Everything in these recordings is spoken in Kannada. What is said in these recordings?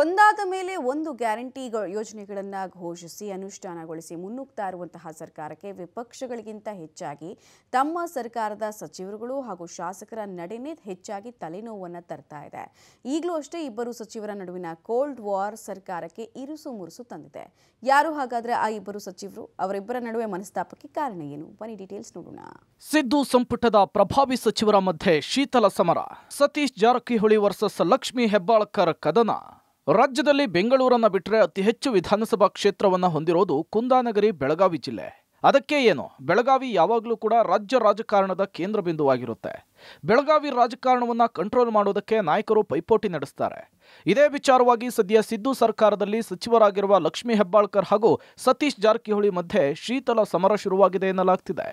ಒಂದಾದ ಮೇಲೆ ಒಂದು ಗ್ಯಾರಂಟಿ ಯೋಜನೆಗಳನ್ನು ಘೋಷಿಸಿ ಅನುಷ್ಠಾನಗೊಳಿಸಿ ಮುನ್ನುಗ್ತಾ ಇರುವಂತಹ ಸರ್ಕಾರಕ್ಕೆ ವಿಪಕ್ಷಗಳಿಗಿಂತ ಹೆಚ್ಚಾಗಿ ತಮ್ಮ ಸರ್ಕಾರದ ಸಚಿವರುಗಳು ಹಾಗೂ ಶಾಸಕರ ನಡೆನೇ ಹೆಚ್ಚಾಗಿ ತಲೆನೋವನ್ನು ತರ್ತಾ ಇದೆ ಈಗಲೂ ಅಷ್ಟೇ ಇಬ್ಬರು ಸಚಿವರ ನಡುವಿನ ಕೋಲ್ಡ್ ವಾರ್ ಸರ್ಕಾರಕ್ಕೆ ಇರುಸು ಮುರುಸು ತಂದಿದೆ ಯಾರು ಹಾಗಾದರೆ ಆ ಇಬ್ಬರು ಸಚಿವರು ಅವರಿಬ್ಬರ ನಡುವೆ ಮನಸ್ತಾಪಕ್ಕೆ ಕಾರಣ ಏನು ಬನ್ನಿ ಡೀಟೇಲ್ಸ್ ನೋಡೋಣ ಸಿದ್ದು ಸಂಪುಟದ ಪ್ರಭಾವಿ ಸಚಿವರ ಮಧ್ಯೆ ಶೀತಲ ಸಮರ ಸತೀಶ್ ಜಾರಕಿಹೊಳಿ ವರ್ಸಸ್ ಲಕ್ಷ್ಮೀ ಹೆಬ್ಬಾಳ್ಕರ್ ಕದನ ರಾಜ್ಯದಲ್ಲಿ ಬೆಂಗಳೂರನ್ನ ಬಿಟ್ಟರೆ ಅತಿ ಹೆಚ್ಚು ವಿಧಾನಸಭಾ ಕ್ಷೇತ್ರವನ್ನ ಹೊಂದಿರೋದು ಕುಂದಾನಗರಿ ಬೆಳಗಾವಿ ಜಿಲ್ಲೆ ಅದಕ್ಕೆ ಏನು ಬೆಳಗಾವಿ ಯಾವಾಗಲೂ ಕೂಡ ರಾಜ್ಯ ರಾಜಕಾರಣದ ಕೇಂದ್ರ ಬಿಂದುವಾಗಿರುತ್ತೆ ಬೆಳಗಾವಿ ರಾಜಕಾರಣವನ್ನು ಕಂಟ್ರೋಲ್ ಮಾಡೋದಕ್ಕೆ ನಾಯಕರು ಪೈಪೋಟಿ ನಡೆಸ್ತಾರೆ ಇದೇ ವಿಚಾರವಾಗಿ ಸದ್ಯ ಸಿದ್ದು ಸರ್ಕಾರದಲ್ಲಿ ಸಚಿವರಾಗಿರುವ ಲಕ್ಷ್ಮೀ ಹೆಬ್ಬಾಳ್ಕರ್ ಹಾಗೂ ಸತೀಶ್ ಜಾರಕಿಹೊಳಿ ಮಧ್ಯೆ ಶೀತಲ ಸಮರ ಶುರುವಾಗಿದೆ ಎನ್ನಲಾಗ್ತಿದೆ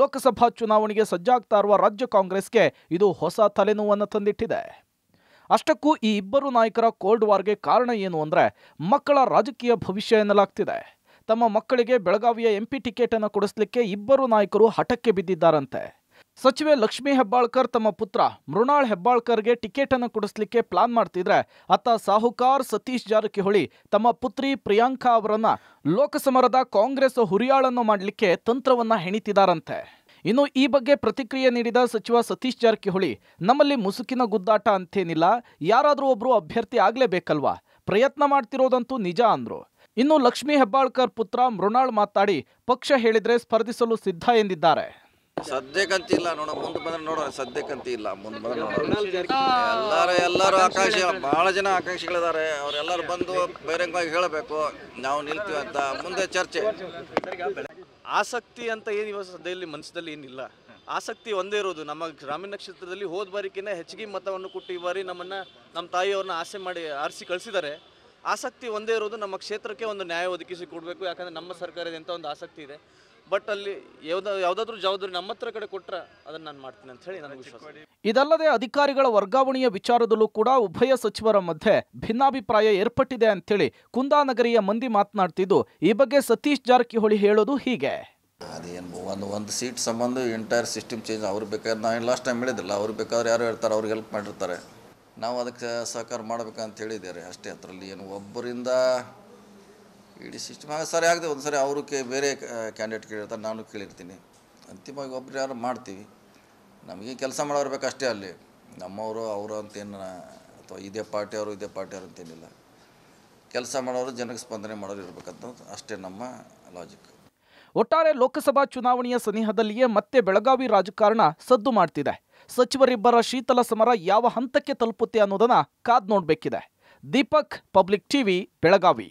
ಲೋಕಸಭಾ ಚುನಾವಣೆಗೆ ಸಜ್ಜಾಗ್ತಾ ಇರುವ ರಾಜ್ಯ ಕಾಂಗ್ರೆಸ್ಗೆ ಇದು ಹೊಸ ತಲೆನೋವನ್ನು ತಂದಿಟ್ಟಿದೆ ಅಷ್ಟಕ್ಕೂ ಈ ಇಬ್ಬರು ನಾಯಕರ ಕೋಲ್ಡ್ ವಾರ್ಗೆ ಕಾರಣ ಏನು ಅಂದರೆ ಮಕ್ಕಳ ರಾಜಕೀಯ ಭವಿಷ್ಯ ಎನ್ನಲಾಗ್ತಿದೆ ತಮ್ಮ ಮಕ್ಕಳಿಗೆ ಬೆಳಗಾವಿಯ ಎಂ ಪಿ ಟಿಕೆಟನ್ನು ಕೊಡಿಸಲಿಕ್ಕೆ ಇಬ್ಬರು ನಾಯಕರು ಹಠಕ್ಕೆ ಬಿದ್ದಿದ್ದಾರಂತೆ ಸಚಿವೆ ಲಕ್ಷ್ಮೀ ಹೆಬ್ಬಾಳ್ಕರ್ ತಮ್ಮ ಪುತ್ರ ಮೃಣಾಳ್ ಹೆಬ್ಬಾಳ್ಕರ್ಗೆ ಟಿಕೆಟನ್ನು ಕೊಡಿಸಲಿಕ್ಕೆ ಪ್ಲಾನ್ ಮಾಡ್ತಿದ್ರೆ ಅತ್ತ ಸಾಹುಕಾರ್ ಸತೀಶ್ ಜಾರಕಿಹೊಳಿ ತಮ್ಮ ಪುತ್ರಿ ಪ್ರಿಯಾಂಕಾ ಅವರನ್ನು ಲೋಕಸಮರದ ಕಾಂಗ್ರೆಸ್ ಹುರಿಯಾಳನ್ನು ಮಾಡಲಿಕ್ಕೆ ತಂತ್ರವನ್ನ ಹೆಣಿತಿದಾರಂತೆ ಇನ್ನು ಈ ಬಗ್ಗೆ ಪ್ರತಿಕ್ರಿಯೆ ನೀಡಿದ ಸಚಿವ ಸತೀಶ್ ಜಾರಕಿಹೊಳಿ ನಮ್ಮಲ್ಲಿ ಮುಸುಕಿನ ಗುದ್ದಾಟ ಅಂತೇನಿಲ್ಲ ಯಾರಾದರೂ ಒಬ್ಬರು ಅಭ್ಯರ್ಥಿ ಆಗಲೇಬೇಕಲ್ವಾ ಪ್ರಯತ್ನ ಮಾಡ್ತಿರೋದಂತೂ ನಿಜ ಅಂದರು ಇನ್ನು ಲಕ್ಷ್ಮೀ ಹೆಬ್ಬಾಳ್ಕರ್ ಪುತ್ರ ಮೃಣಾಳ್ ಮಾತಾಡಿ ಪಕ್ಷ ಹೇಳಿದ್ರೆ ಸ್ಪರ್ಧಿಸಲು ಸಿದ್ಧ ಎಂದಿದ್ದಾರೆ ಸದ್ಯಕ್ಕಂತಿಲ್ಲ ನೋಡ ಮುಂದೆ ಬಂದ್ರೆ ನೋಡ ಸದ್ಯಕ್ಕಂತ ಇಲ್ಲ ಮುಂದೆ ಬಂದ್ರೆ ನೋಡ ಎಲ್ಲರೂ ಎಲ್ಲರೂ ಆಕಾಂಕ್ಷಿ ಬಹಳ ಜನ ಆಕಾಂಕ್ಷಿಗಳಿದ್ದಾರೆ ಅವರೆಲ್ಲರೂ ಬಂದು ಬಹಿರಂಗವಾಗಿ ಹೇಳಬೇಕು ನಾವು ನಿಲ್ತೀವಿ ಅಂತ ಮುಂದೆ ಚರ್ಚೆ ಆಸಕ್ತಿ ಅಂತ ಏನು ಇವತ್ತು ಸದ್ಯದಲ್ಲಿ ಮನಸ್ಸಲ್ಲಿ ಏನಿಲ್ಲ ಆಸಕ್ತಿ ಒಂದೇ ಇರೋದು ನಮ್ಮ ಗ್ರಾಮೀಣ ಕ್ಷೇತ್ರದಲ್ಲಿ ಹೋದ ಬಾರಿಕಿನ ಹೆಚ್ಚಿಗೆ ಮತವನ್ನು ಕೊಟ್ಟು ಈ ಬಾರಿ ನಮ್ಮನ್ನು ನಮ್ಮ ತಾಯಿಯವ್ರನ್ನ ಆಸೆ ಮಾಡಿ ಆರಿಸಿ ಕಳಿಸಿದ್ದಾರೆ ಆಸಕ್ತಿ ಒಂದೇ ಇರೋದು ನಮ್ಮ ಕ್ಷೇತ್ರಕ್ಕೆ ಒಂದು ನ್ಯಾಯ ಒದಗಿಸಿ ಕೊಡಬೇಕು ಯಾಕಂದರೆ ನಮ್ಮ ಸರ್ಕಾರದಂತ ಒಂದು ಆಸಕ್ತಿ ಇದೆ ಬಟ್ ಅಲ್ಲಿ ಯಾವ್ದು ಜವಾಬ್ದಾರಿ ನಮ್ಮ ಹತ್ರ ಕಡೆ ಕೊಟ್ಟರೆ ಅದನ್ನ ನಾನು ಮಾಡ್ತೀನಿ ಅಂತ ಹೇಳಿ ನನಗೆ ವಿಶ್ವಾಸ ಇದಲ್ಲದೆ ಅಧಿಕಾರಿಗಳ ವರ್ಗಾವಣೆಯ ವಿಚಾರದಲ್ಲೂ ಕೂಡ ಉಭಯ ಸಚಿವರ ಮಧ್ಯೆ ಭಿನ್ನಾಭಿಪ್ರಾಯ ಏರ್ಪಟ್ಟಿದೆ ಅಂತೇಳಿ ಕುಂದಾನಗರಿಯ ಮಂದಿ ಮಾತನಾಡ್ತಿದ್ದು ಈ ಬಗ್ಗೆ ಸತೀಶ್ ಜಾರಕಿಹೊಳಿ ಹೇಳೋದು ಹೀಗೆ ಅದೇನು ಒಂದು ಒಂದು ಸೀಟ್ ಸಂಬಂಧ ಎಂಟೈರ್ ಸಿಸ್ಟಮ್ ಚೇಂಜ್ ಅವ್ರು ಬೇಕಾದ್ರೆ ನಾನು ಲಾಸ್ಟ್ ಟೈಮ್ ಹೇಳಿದ್ರಲ್ಲ ಅವ್ರು ಬೇಕಾದ್ರೆ ಯಾರು ಹೇಳ್ತಾರೆ ಅವ್ರಿಗೆ ಹೆಲ್ಪ್ ಮಾಡಿರ್ತಾರೆ ನಾವು ಅದಕ್ಕೆ ಸಹಕಾರ ಮಾಡ್ಬೇಕಂತ ಹೇಳಿದ್ದೇವೆ ಅಷ್ಟೇ ಅದರಲ್ಲಿ ಏನು ಒಬ್ಬರಿಂದ ಇಡೀ ಸಿಸ್ಟಮ್ ಆಗ ಸರಿ ಆಗದೆ ಒಂದು ಸರಿ ಅವರು ಕೇ ಬೇರೆ ಕ್ಯಾಂಡಿಡೇಟ್ ಕೇಳಿರ್ತಾರೆ ನಾನು ಕೇಳಿರ್ತೀನಿ ಅಂತಿಮವಾಗಿ ಒಬ್ಬರು ಯಾರು ಮಾಡ್ತೀವಿ ನಮಗೆ ಕೆಲಸ ಮಾಡೋರು ಅಷ್ಟೇ ಅಲ್ಲಿ ನಮ್ಮವರು ಅವರು ಅಂತೇನು ಅಥವಾ ಇದೇ ಪಾರ್ಟಿಯವರು ಇದೇ ಪಾರ್ಟಿಯವರು ಅಂತೇನಿಲ್ಲ ಕೆಲಸ ಮಾಡೋರು ಜನಕ್ಕೆ ಸ್ಪಂದನೆ ಮಾಡೋರು ಇರಬೇಕಂತ ಅಷ್ಟೇ ನಮ್ಮ ಲಾಜಿಕ್ ಒಟ್ಟಾರೆ ಲೋಕಸಭಾ ಚುನಾವಣೆಯ ಸನಿಹದಲ್ಲಿಯೇ ಮತ್ತೆ ಬೆಳಗಾವಿ ರಾಜಕಾರಣ ಸದ್ದು ಮಾಡ್ತಿದೆ ಸಚಿವರಿಬ್ಬರ ಶೀತಲ ಸಮರ ಯಾವ ಹಂತಕ್ಕೆ ತಲುಪುತ್ತೆ ಅನ್ನೋದನ್ನ ಕಾದ್ ನೋಡಬೇಕಿದೆ ದೀಪಕ್ ಪಬ್ಲಿಕ್ ಟಿವಿ ಬೆಳಗಾವಿ